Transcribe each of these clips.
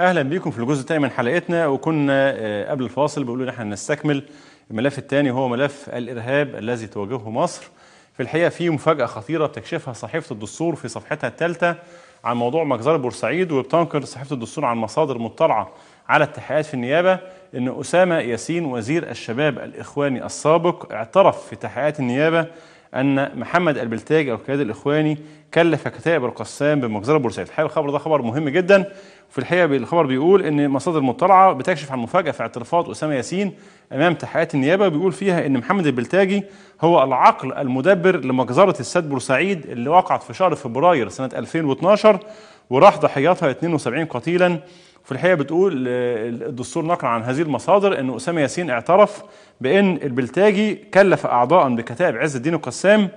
اهلا بيكم في الجزء الثاني من حلقتنا وكنا آه، قبل الفاصل بيقولوا ان احنا نستكمل الملف الثاني وهو ملف الارهاب الذي تواجهه مصر في الحقيقه في مفاجاه خطيره بتكشفها صحيفه الدستور في صفحتها الثالثه عن موضوع مجزره بورسعيد وبتنكر صحيفه الدستور عن مصادر مطلعه على التحقيقات في النيابه ان اسامه ياسين وزير الشباب الاخواني السابق اعترف في تحقيقات النيابه ان محمد البلتاج او القيادي الاخواني كلف كتائب القسام بمجزره بورسعيد الحقيقه الخبر ده خبر مهم جدا في الحقيقه الخبر بيقول ان مصادر مطلعه بتكشف عن مفاجاه في اعترافات اسامه ياسين امام تحقيقات النيابه بيقول فيها ان محمد البلتاجي هو العقل المدبر لمجزره السد بورسعيد اللي وقعت في شهر فبراير سنه 2012 وراح ضحياتها 72 قتيلا في الحقيقه بتقول الدستور نقل عن هذه المصادر ان اسامه ياسين اعترف بان البلتاجي كلف اعضاء بكتائب عز الدين القسام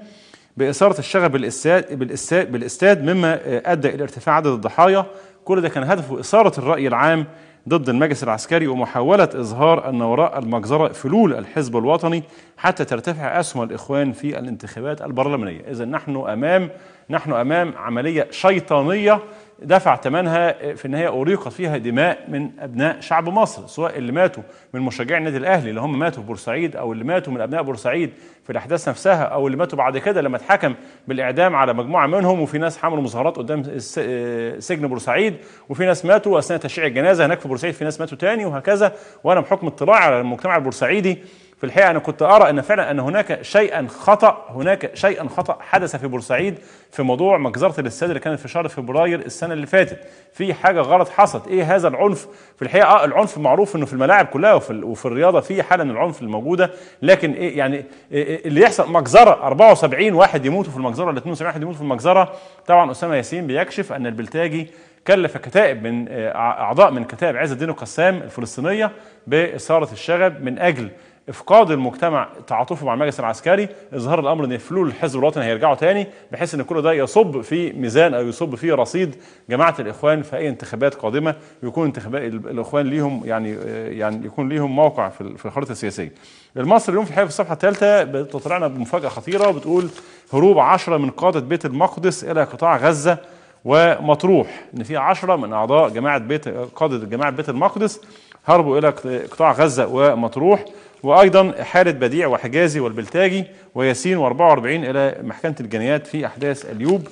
باثاره الشغب بالاستاد بالاستاد, بالإستاد مما ادى الى ارتفاع عدد الضحايا كل ده كان هدفه اثاره الراي العام ضد المجلس العسكري ومحاوله اظهار ان وراء المجزره فلول الحزب الوطني حتى ترتفع اسهم الاخوان في الانتخابات البرلمانيه اذا نحن امام نحن امام عمليه شيطانيه دفع ثمنها في ان هي اريقت فيها دماء من ابناء شعب مصر سواء اللي ماتوا من مشجعي النادي الاهلي اللي هم ماتوا في بورسعيد او اللي ماتوا من ابناء بورسعيد في الاحداث نفسها او اللي ماتوا بعد كده لما اتحكم بالاعدام على مجموعه منهم وفي ناس حملوا مظاهرات قدام آه، سجن بورسعيد وفي ناس ماتوا اثناء تشييع الجنازه هناك في بورسعيد في ناس ماتوا تاني وهكذا وانا بحكم اطلاعي على المجتمع البورسعيدي في الحقيقه انا كنت ارى ان فعلا ان هناك شيئا خطا هناك شيئا خطا حدث في بورسعيد في موضوع مجزره الاستاد اللي كانت في شهر فبراير السنه اللي فاتت في حاجه غلط حصلت ايه هذا العنف في الحقيقه آه العنف معروف انه في الملاعب كلها وفي, وفي الرياضه في حاله من العنف الموجوده لكن ايه يعني إيه, إيه اللي يحصل مجزره 74 واحد يموتوا في المجزره ولا 72 واحد يموتوا في المجزره طبعا اسامه ياسين بيكشف ان البلتاجي كلف كتائب من آه، اعضاء من كتائب عز الدين القسام الفلسطينيه باثاره الشغب من اجل افقاد المجتمع تعاطفه مع المجلس العسكري اظهار الامر ان فلول الحزب الوطني هيرجعوا تاني بحيث ان كل ده يصب في ميزان او يصب في رصيد جماعه الاخوان في اي انتخابات قادمه ويكون انتخابات الاخوان ليهم يعني آه، يعني يكون ليهم موقع في الخريطه السياسيه. المصري اليوم في الحقيقه في الصفحه الثالثه بتطلعنا بمفاجاه خطيره وبتقول هروب 10 من قاده بيت المقدس الى قطاع غزه ومطروح ان في 10 من اعضاء جماعه بيت قاده جماعه بيت المقدس هربوا الى قطاع غزه ومطروح وأيضا إحالة بديع وحجازي والبلتاجي وياسين و44 إلى محكمة الجنايات في أحداث اليوب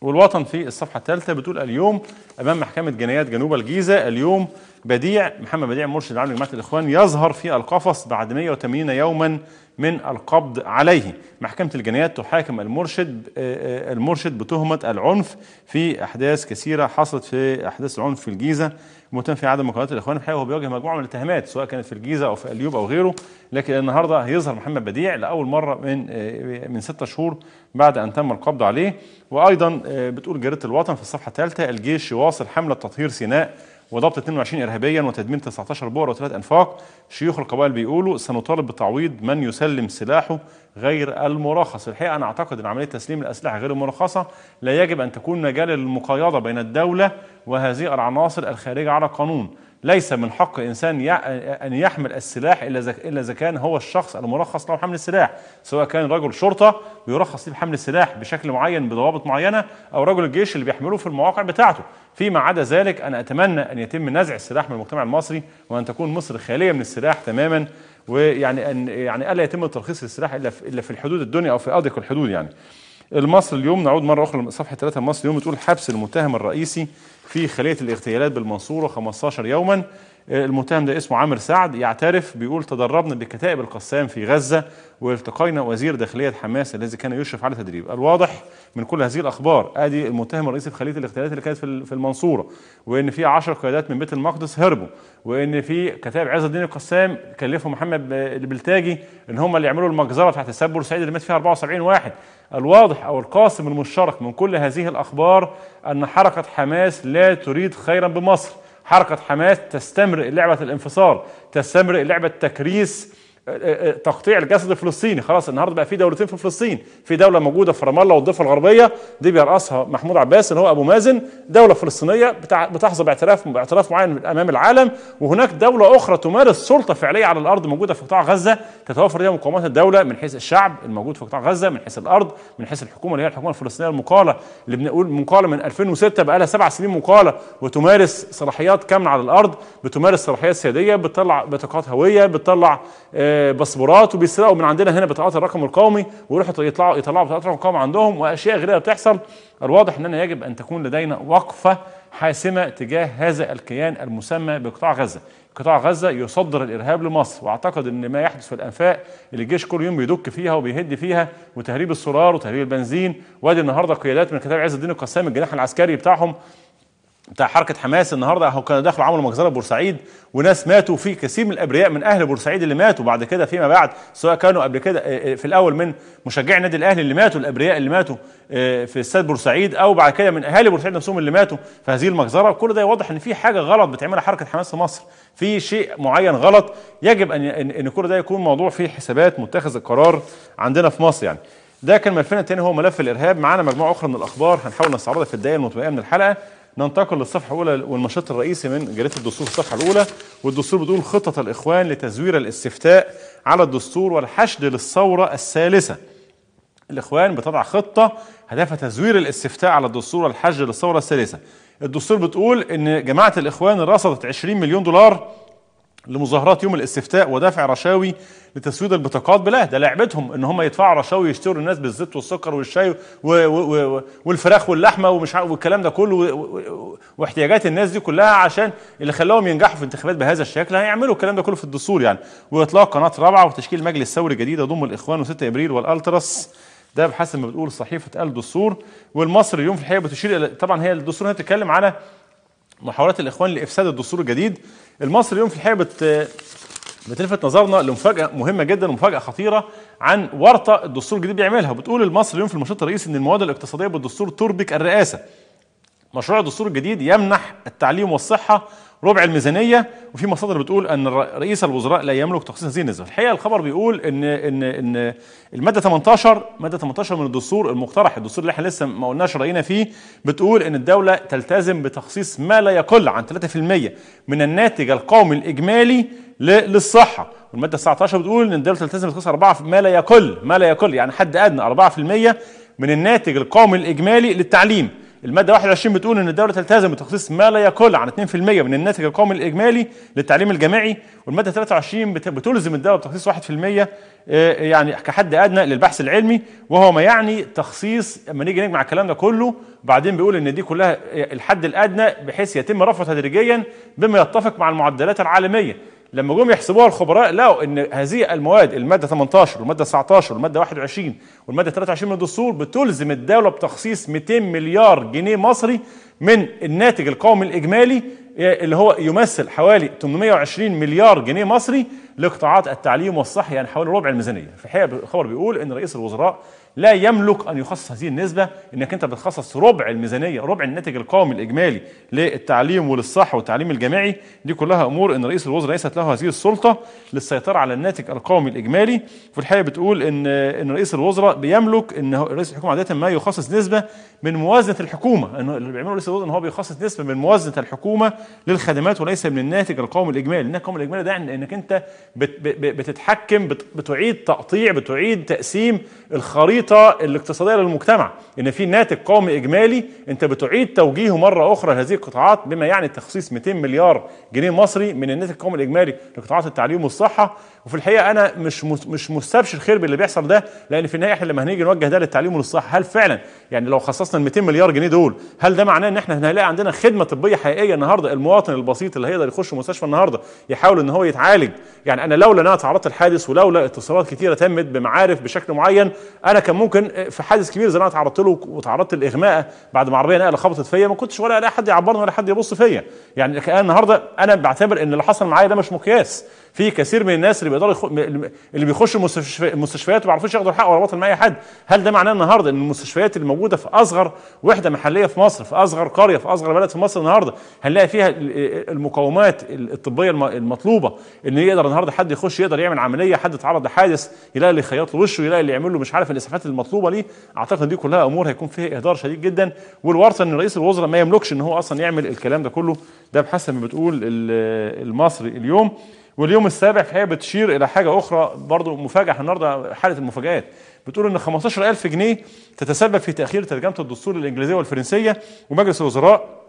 والوطن في الصفحة الثالثة بتقول اليوم أمام محكمة جنايات جنوب الجيزة اليوم بديع محمد بديع مرشد عام لجماعه الاخوان يظهر في القفص بعد 180 يوما من القبض عليه محكمة الجنايات تحاكم المرشد آه، آه، المرشد بتهمة العنف في أحداث كثيرة حصلت في أحداث العنف في الجيزة متهم في عدم مقاومة الإخوان في وهو بيواجه مجموعة من الاتهامات سواء كانت في الجيزة أو في اليوب أو غيره لكن النهاردة هيظهر محمد بديع لأول مرة من آه، من ستة شهور بعد أن تم القبض عليه وأيضا بتقول جريدة الوطن في الصفحة الثالثة الجيش يواصل حملة تطهير سيناء وضبط 22 إرهابيا وتدمير 19 بؤر وثلاث أنفاق شيوخ القبائل بيقولوا سنطالب بتعويض من يسلم سلاحه غير المرخص الحقيقة أنا أعتقد أن عملية تسليم الأسلحة غير المرخصة لا يجب أن تكون مجال للمقايضة بين الدولة وهذه العناصر الخارجة على القانون ليس من حق انسان ان يحمل السلاح الا الا اذا كان هو الشخص المرخص له حمل السلاح سواء كان رجل شرطه بيرخص ليه حمل السلاح بشكل معين بضوابط معينه او رجل الجيش اللي بيحمله في المواقع بتاعته فيما عدا ذلك انا اتمنى ان يتم نزع السلاح من المجتمع المصري وان تكون مصر خاليه من السلاح تماما ويعني ان يعني الا يتم ترخيص السلاح الا في الحدود الدنيا او في اضيق الحدود يعني المصري اليوم نعود مره اخرى لصفحه 3 المصري اليوم بتقول حبس المتهم الرئيسي في خليه الاغتيالات بالمنصوره 15 يوما المتهم ده اسمه عامر سعد يعترف بيقول تدربنا بكتائب القسام في غزة والتقينا وزير داخلية حماس الذي كان يشرف على تدريب الواضح من كل هذه الأخبار أدي المتهم الرئيسي في خلية الاغتيالات اللي كانت في المنصورة وإن في 10 قيادات من بيت المقدس هربوا وإن في كتائب عز الدين القسام كلفه محمد البلتاجي إن هم اللي يعملوا المجزرة بتاعت السد سعيد اللي مات فيها 74 واحد الواضح أو القاسم المشترك من كل هذه الأخبار أن حركة حماس لا تريد خيرا بمصر حركة حماس تستمرئ لعبة الانفصال تستمرئ لعبة تكريس تقطيع الجسد الفلسطيني خلاص النهارده بقى في دولتين في فلسطين في دوله موجوده في رام الله والضفه الغربيه دي بيرأسها محمود عباس اللي هو ابو مازن دوله فلسطينيه بتحظى باعتراف باعتراف معين امام العالم وهناك دوله اخرى تمارس سلطه فعليه على الارض موجوده في قطاع غزه تتوفر فيها مقومات الدوله من حيث الشعب الموجود في قطاع غزه من حيث الارض من حيث الحكومه اللي هي الحكومه الفلسطينيه المقاله اللي بنقول مقاله من 2006 بقى لها سبع سنين مقاله وتمارس صلاحيات كامله على الارض بتمارس صلاحيات سياديه بتطلع بطاقات هويه بتطلع آه باسبورات وبيسرقوا من عندنا هنا بطاقات الرقم القومي ويروحوا يطلعوا يطلعوا بطاقات الرقم القومي عندهم واشياء غير بتحصل الواضح اننا يجب ان تكون لدينا وقفه حاسمه تجاه هذا الكيان المسمى بقطاع غزه قطاع غزه يصدر الارهاب لمصر واعتقد ان ما يحدث في الانفاق اللي الجيش كل يوم بيدك فيها وبيهد فيها وتهريب السرار وتهريب البنزين وادي النهارده قيادات من كتاب عز الدين القسام الجناح العسكري بتاعهم بتاع حركه حماس النهارده اهو كانوا دخلوا عملوا مجزره بورسعيد وناس ماتوا في كثير من الابرياء من اهل بورسعيد اللي ماتوا بعد كده فيما بعد سواء كانوا قبل كده آه، آه، في الاول من مشجعي النادي الاهلي اللي ماتوا الابرياء اللي ماتوا آه، في استاد بورسعيد او بعد كده من اهالي بورسعيد نفسهم اللي ماتوا في هذه المجزره كل ده يوضح ان في حاجه غلط بتعملها حركه حماس في مصر في شيء معين غلط يجب ان ان كل ده يكون موضوع في حسابات متخذ القرار عندنا في مصر يعني ده كان ملفنا الثاني هو ملف الارهاب معانا مجموعه اخرى من الاخبار هنحاول نستعرضها في الدقائق المتبقيه من الحلقه ننتقل للصفحة الأولى والنشاط الرئيسي من جريدة الدستور الصفحة الأولى والدستور بتقول خطة الإخوان لتزوير الاستفتاء على الدستور والحشد للثورة الثالثة الإخوان بتضع خطة هدفها تزوير الاستفتاء على الدستور والحشد للثورة الثالثة الدستور بتقول إن جماعة الإخوان رصدت 20 مليون دولار لمظاهرات يوم الاستفتاء ودفع رشاوي لتسويد البطاقات بلا ده لعبتهم ان هم يدفعوا رشاوي يشتروا الناس بالزيت والسكر والشاي و و و والفراخ واللحمه ومش والكلام ده كله واحتياجات الناس دي كلها عشان اللي خلاهم ينجحوا في انتخابات بهذا الشكل هيعملوا الكلام ده كله في الدستور يعني واطلاق قناه رابعه وتشكيل مجلس ثوري جديد يضم الاخوان و6 ابريل والالتراس ده بحسب ما بتقول صحيفه الدستور والمصري اليوم في الحقيقه بتشير طبعا هي الدستور هي بتتكلم على محاولات الاخوان لافساد الدستور الجديد المصري اليوم في الحقيقه بت بتلفت نظرنا لمفاجاه مهمه جدا ومفاجاه خطيره عن ورطه الدستور الجديد بيعملها بتقول المصري اليوم في المشروع الرئيسي ان المواد الاقتصاديه بالدستور تربك الرئاسه مشروع الدستور الجديد يمنح التعليم والصحه ربع الميزانيه وفي مصادر بتقول ان رئيس الوزراء لا يملك تخصيص هذه النسبه الحقيقه الخبر بيقول ان ان ان الماده 18 ماده 18 من الدستور المقترح الدستور اللي احنا لسه ما قلناش راينا فيه بتقول ان الدوله تلتزم بتخصيص ما لا يقل عن 3% من الناتج القومي الاجمالي للصحه والماده 19 بتقول ان الدوله تلتزم بتخصيص 4 ما لا يقل ما لا يقل يعني حد ادنى 4% من الناتج القومي الاجمالي للتعليم الماده 21 بتقول ان الدوله تلتزم بتخصيص ما لا يقل عن 2% من الناتج القومي الاجمالي للتعليم الجامعي والماده 23 بتلزم الدوله بتخصيص 1% آه، يعني كحد ادنى للبحث العلمي وهو ما يعني تخصيص لما نيجي نجمع الكلام ده كله بعدين بيقول ان دي كلها آه، الحد الادنى بحيث يتم رفعه تدريجيا بما يتفق مع المعدلات العالميه لما جم يحسبوها الخبراء لقوا ان هذه المواد الماده 18 والماده 19 والماده 21 والماده 23 من الدستور بتلزم الدوله بتخصيص 200 مليار جنيه مصري من الناتج القومي الاجمالي آه، اللي هو يمثل حوالي 820 مليار جنيه مصري لقطاعات التعليم والصحه يعني حوالي ربع الميزانيه، في الحقيقه الخبر بيقول ان رئيس الوزراء لا يملك ان يخصص هذه النسبه انك انت بتخصص ربع الميزانيه ربع الناتج القومي الاجمالي للتعليم وللصحه والتعليم الجامعي دي كلها امور ان رئيس الوزراء ليست له هذه السلطه للسيطره على الناتج القومي الاجمالي وفي الحقيقه بتقول ان ان رئيس الوزراء بيملك ان رئيس الحكومه عاده ما يخصص نسبه من موازنه الحكومه ان اللي بيعمله رئيس الوزراء ان هو بيخصص نسبه من موازنه الحكومه للخدمات وليس من الناتج القومي الاجمالي الناتج القومي الاجمالي ده انك انت بتتحكم بتعيد تقطيع بتعيد تقسيم الخريطه الخريطه الاقتصاديه للمجتمع ان في ناتج قومي اجمالي انت بتعيد توجيهه مره اخرى لهذه القطاعات بما يعني تخصيص 200 مليار جنيه مصري من الناتج القومي الاجمالي لقطاعات التعليم والصحه وفي الحقيقه انا مش مش مستبشر خير باللي بيحصل ده لان في النهايه احنا لما هنيجي نوجه ده للتعليم والصحه هل فعلا يعني لو خصصنا ال 200 مليار جنيه دول هل ده معناه ان احنا هنلاقي عندنا خدمه طبيه حقيقيه النهارده المواطن البسيط اللي هيقدر يخش مستشفى النهارده يحاول ان هو يتعالج يعني انا لولا ان انا تعرضت لحادث ولولا اتصالات كتيره تمت بمعارف بشكل معين انا كان ممكن في حادث كبير زي ما انا اتعرضت له وتعرضت للاغماء بعد ما عربيه نقله خبطت فيا ما كنتش ولا الاقي حد يعبرني ولا حد يبص فيا يعني انا النهارده انا بعتبر ان اللي حصل معايا ده مش مقياس في كثير من الناس اللي بيقدروا يخ... اللي بيخشوا المستشفى... المستشفيات ما بيعرفوش ياخدوا الحق ولا بطل مع اي حد هل ده معناه النهارده ان المستشفيات اللي موجوده في اصغر وحده محليه في مصر في اصغر قريه في اصغر بلد في مصر النهارده هنلاقي فيها المقومات الطبيه المطلوبه ان يقدر النهارده حد يخش يقدر يعمل عمليه حد اتعرض لحادث يلاقي اللي يخيط له وشه يلاقي اللي يعمل له مش عارف الاسعافات التوجيهات المطلوبه ليه اعتقد دي كلها امور هيكون فيها اهدار شديد جدا والورثه ان رئيس الوزراء ما يملكش ان هو اصلا يعمل الكلام ده كله ده بحسب ما بتقول المصري اليوم واليوم السابع حقيقه بتشير الى حاجه اخرى برضه مفاجاه النهارده حاله المفاجات بتقول ان 15000 جنيه تتسبب في تاخير ترجمه الدستور الانجليزيه والفرنسيه ومجلس الوزراء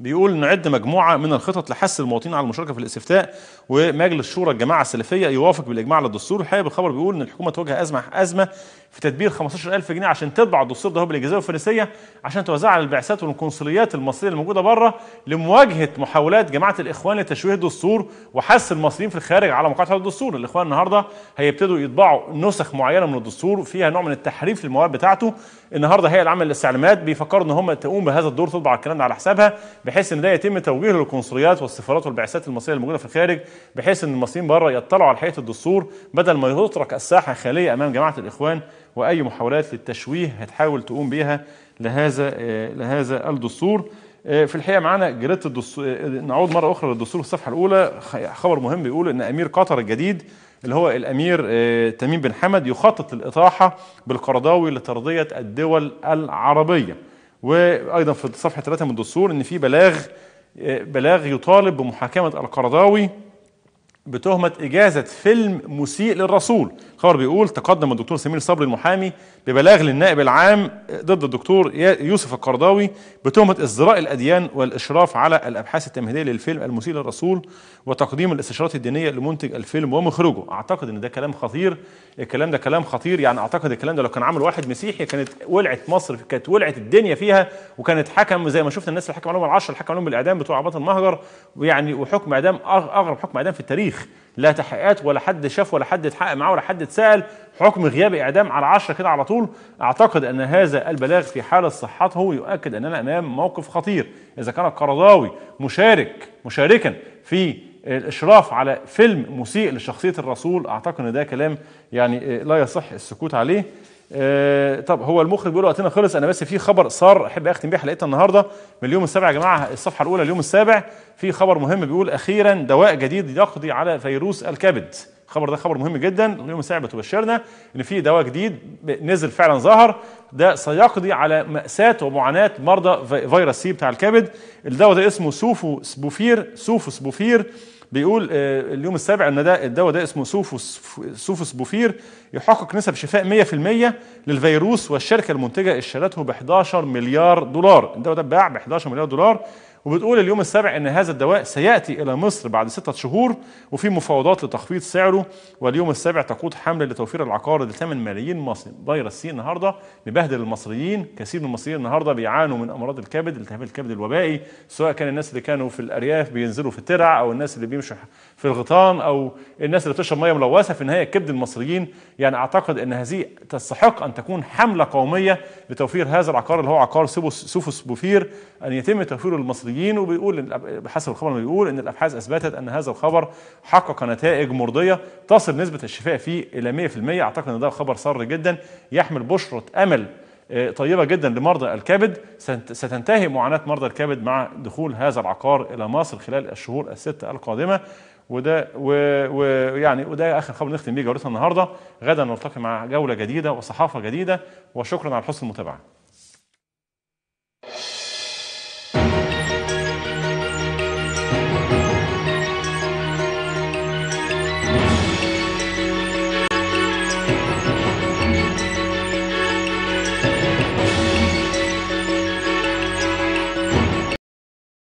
بيقول نعد مجموعه من الخطط لحث المواطنين على المشاركه في الاستفتاء ومجلس شورى الجماعه السلفيه يوافق بالاجماع على الدستور الحقيقه بالخبر بيقول ان الحكومه تواجه ازمه ازمه في تدبير 15000 جنيه عشان تطبع الدستور ده بالجزائر الفرنسيه عشان توزعها على البعثات والقنصليات المصريه الموجوده بره لمواجهه محاولات جماعه الاخوان لتشويه الدستور وحث المصريين في الخارج على مقاطعه الدستور الاخوان النهارده هيبتدوا يطبعوا نسخ معينه من الدستور فيها نوع من التحريف للمواد بتاعته النهارده هي العامه للاستعلامات بيفكروا ان هم تقوم بهذا الدور تطبع الكلام ده على حسابها بحيث ان ده يتم توجيهه للقنصليات والسفارات والبعثات المصريه الموجوده في الخارج بحيث ان المصريين بره يطلعوا على حقيقه الدستور بدل ما يترك الساحه خاليه امام جماعه الاخوان واي محاولات للتشويه هتحاول تقوم بيها لهذا آه، لهذا الدستور آه، في الحقيقه معانا جريده الدستور آه، نعود مره اخرى للدستور الصفحه الاولى خبر مهم بيقول ان امير قطر الجديد اللي هو الامير تميم بن حمد يخطط للاطاحه بالقرضاوي لترضيه الدول العربيه وايضا في صفحه 3 من الدستور ان في بلاغ بلاغ يطالب بمحاكمه القرضاوي بتهمة إجازة فيلم مسيء للرسول الخبر بيقول تقدم الدكتور سمير صبري المحامي ببلاغ للنائب العام ضد الدكتور يوسف القرضاوي بتهمة ازدراء الأديان والإشراف على الأبحاث التمهيدية للفيلم المسيء للرسول وتقديم الاستشارات الدينية لمنتج الفيلم ومخرجه أعتقد إن ده كلام خطير الكلام ده كلام خطير يعني أعتقد الكلام ده لو كان عمل واحد مسيحي كانت ولعت مصر كانت ولعت الدنيا فيها وكانت حكم زي ما شفنا الناس اللي حكم عليهم العشر اللي حكم عليهم بالإعدام بتوع عباط المهجر ويعني وحكم إعدام أغرب حكم إعدام في التاريخ تاريخ لا تحقيقات ولا حد شاف ولا حد اتحقق معاه ولا حد اتسال حكم غياب اعدام على 10 كده على طول اعتقد ان هذا البلاغ في حاله صحته يؤكد اننا امام موقف خطير اذا كان القرضاوي مشارك مشاركا في الاشراف على فيلم مسيء لشخصيه الرسول اعتقد ان ده كلام يعني لا يصح السكوت عليه آه طب هو المخرج بيقول وقتنا خلص انا بس في خبر صار احب اختم بيه حلقتنا النهارده من اليوم السابع يا جماعه الصفحه الاولى اليوم السابع في خبر مهم بيقول اخيرا دواء جديد يقضي على فيروس الكبد الخبر ده خبر مهم جدا اليوم السابع بتبشرنا ان في دواء جديد نزل فعلا ظهر ده سيقضي على ماساه ومعاناه مرضى فيروس سي بتاع الكبد الدواء ده اسمه سوفو سبوفير سوفو سبوفير بيقول آه، اليوم السابع ان ده الدواء ده اسمه سوفوس سوفوس بوفير يحقق نسب شفاء 100% للفيروس والشركه المنتجه اشترته ب 11 مليار دولار الدواء ده اتباع ب 11 مليار دولار وبتقول اليوم السابع ان هذا الدواء سياتي الى مصر بعد سته شهور وفي مفاوضات لتخفيض سعره واليوم السابع تقود حمله لتوفير العقار ل 8 ملايين ضاير السي النهارده مبهدل المصريين كثير من المصريين النهارده بيعانوا من امراض الكبد التهاب الكبد الوبائي سواء كان الناس اللي كانوا في الارياف بينزلوا في الترع او الناس اللي بيمشوا في الغيطان او الناس اللي بتشرب ميه ملوثه في النهايه كبد المصريين يعني اعتقد ان هذه تستحق ان تكون حمله قوميه لتوفير هذا العقار اللي هو عقار سوفوس بوفير ان يتم توفيره للمصريين المصريين وبيقول بحسب الخبر بيقول ان الابحاث اثبتت ان هذا الخبر حقق نتائج مرضيه تصل نسبه الشفاء فيه الى 100% اعتقد ان ده خبر سار جدا يحمل بشره امل آه، طيبه جدا لمرضى الكبد ستنتهي معاناه مرضى الكبد مع دخول هذا العقار الى مصر خلال الشهور الست القادمه وده ويعني وده اخر خبر نختم بيه جولتنا النهارده غدا نلتقي مع جوله جديده وصحافه جديده وشكرا على حسن المتابعه